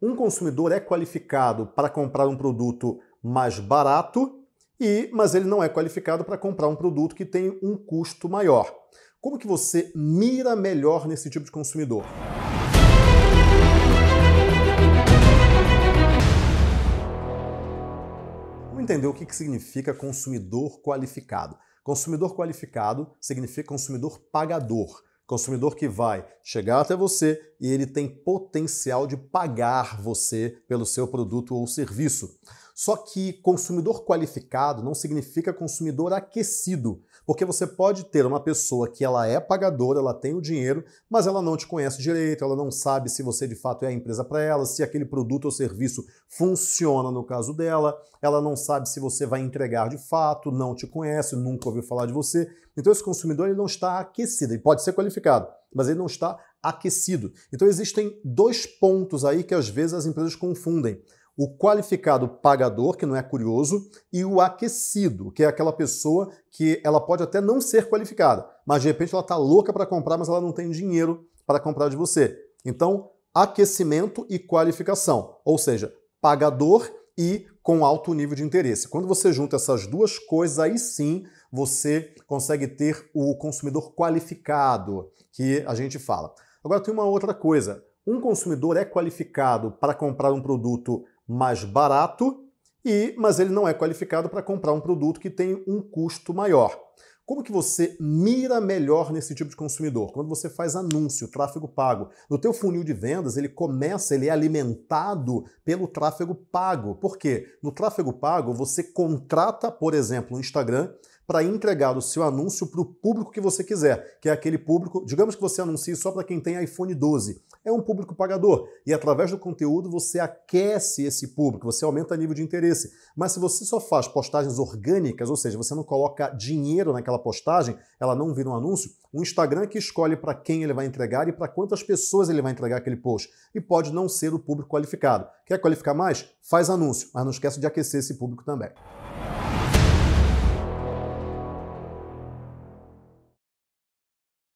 um consumidor é qualificado para comprar um produto mais barato, e, mas ele não é qualificado para comprar um produto que tem um custo maior. Como que você mira melhor nesse tipo de consumidor? Vamos entender o que, que significa consumidor qualificado. Consumidor qualificado significa consumidor pagador. Consumidor que vai chegar até você e ele tem potencial de pagar você pelo seu produto ou serviço. Só que consumidor qualificado não significa consumidor aquecido, porque você pode ter uma pessoa que ela é pagadora, ela tem o dinheiro, mas ela não te conhece direito, ela não sabe se você de fato é a empresa para ela, se aquele produto ou serviço funciona no caso dela, ela não sabe se você vai entregar de fato, não te conhece, nunca ouviu falar de você. Então esse consumidor ele não está aquecido, ele pode ser qualificado, mas ele não está aquecido. Então existem dois pontos aí que às vezes as empresas confundem o qualificado pagador, que não é curioso, e o aquecido, que é aquela pessoa que ela pode até não ser qualificada, mas de repente ela está louca para comprar, mas ela não tem dinheiro para comprar de você. Então, aquecimento e qualificação, ou seja, pagador e com alto nível de interesse. Quando você junta essas duas coisas, aí sim você consegue ter o consumidor qualificado, que a gente fala. Agora tem uma outra coisa. Um consumidor é qualificado para comprar um produto mais barato, e, mas ele não é qualificado para comprar um produto que tem um custo maior. Como que você mira melhor nesse tipo de consumidor? Quando você faz anúncio, tráfego pago, no teu funil de vendas ele começa, ele é alimentado pelo tráfego pago. Por quê? No tráfego pago você contrata, por exemplo, o Instagram para entregar o seu anúncio para o público que você quiser, que é aquele público, digamos que você anuncie só para quem tem iPhone 12. É um público pagador e através do conteúdo você aquece esse público, você aumenta o nível de interesse. Mas se você só faz postagens orgânicas, ou seja, você não coloca dinheiro naquela postagem, ela não vira um anúncio, o Instagram é que escolhe para quem ele vai entregar e para quantas pessoas ele vai entregar aquele post. E pode não ser o público qualificado. Quer qualificar mais? Faz anúncio, mas não esqueça de aquecer esse público também.